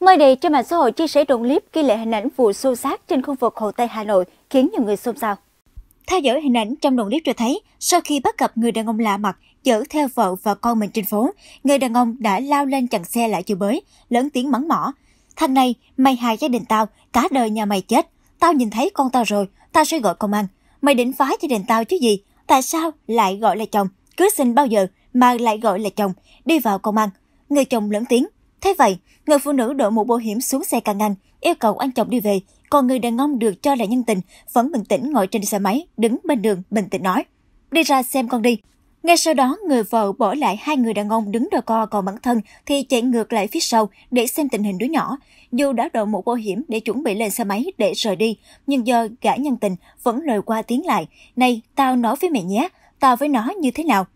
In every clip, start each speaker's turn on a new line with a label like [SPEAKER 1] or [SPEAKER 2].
[SPEAKER 1] Mới đây, trên mạng xã hội chia sẻ đoạn clip ghi lại hình ảnh vụ xô xát trên khu vực Hồ Tây Hà Nội khiến nhiều người xôn xao. Theo dõi hình ảnh trong đoạn clip cho thấy, sau khi bắt gặp người đàn ông lạ mặt chở theo vợ và con mình trên phố, người đàn ông đã lao lên chặn xe lại chửi bới, lớn tiếng mắng mỏ. Thằng này, mày hại gia đình tao, cả đời nhà mày chết. Tao nhìn thấy con tao rồi, tao sẽ gọi công an. Mày định phá gia đình tao chứ gì? Tại sao lại gọi là chồng? Cứ xin bao giờ mà lại gọi là chồng? Đi vào công an. Người chồng lớn tiếng, Thế vậy, người phụ nữ đội mũ bảo hiểm xuống xe càng ngăn, yêu cầu anh chồng đi về, còn người đàn ông được cho là nhân tình, vẫn bình tĩnh ngồi trên xe máy, đứng bên đường, bình tĩnh nói. Đi ra xem con đi. Ngay sau đó, người vợ bỏ lại hai người đàn ông đứng đờ co còn bản thân thì chạy ngược lại phía sau để xem tình hình đứa nhỏ. Dù đã đội mũ bảo hiểm để chuẩn bị lên xe máy để rời đi, nhưng do gã nhân tình vẫn lời qua tiếng lại. Này, tao nói với mẹ nhé, tao với nó như thế nào?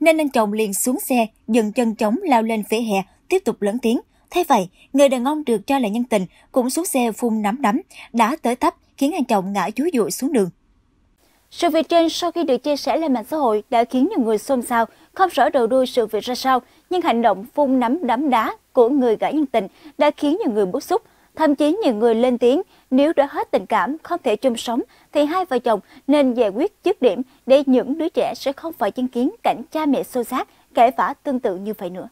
[SPEAKER 1] Nên anh chồng liền xuống xe, dừng chân chống lao lên vỉa hè tiếp tục lớn tiếng. Thế vậy, người đàn ông được cho là nhân tình cũng xuống xe phun nắm đấm, đã tới tấp khiến anh chồng ngã chúa dụi xuống đường. Sự việc trên sau khi được chia sẻ lên mạng xã hội đã khiến nhiều người xôn xao, không rõ đầu đuôi sự việc ra sao, nhưng hành động phun nắm đấm đá của người gã nhân tình đã khiến nhiều người bức xúc. Thậm chí nhiều người lên tiếng, nếu đã hết tình cảm, không thể chung sống, thì hai vợ chồng nên giải quyết dứt điểm để những đứa trẻ sẽ không phải chứng kiến cảnh cha mẹ xô xát, kể vả tương tự như vậy nữa.